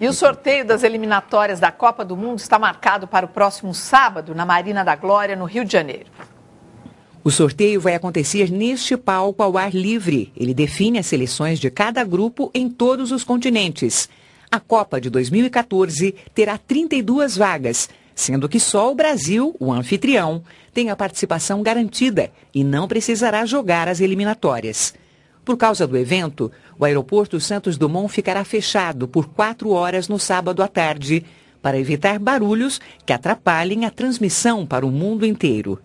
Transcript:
E o sorteio das eliminatórias da Copa do Mundo está marcado para o próximo sábado, na Marina da Glória, no Rio de Janeiro. O sorteio vai acontecer neste palco ao ar livre. Ele define as seleções de cada grupo em todos os continentes. A Copa de 2014 terá 32 vagas, sendo que só o Brasil, o anfitrião, tem a participação garantida e não precisará jogar as eliminatórias. Por causa do evento, o aeroporto Santos Dumont ficará fechado por quatro horas no sábado à tarde, para evitar barulhos que atrapalhem a transmissão para o mundo inteiro.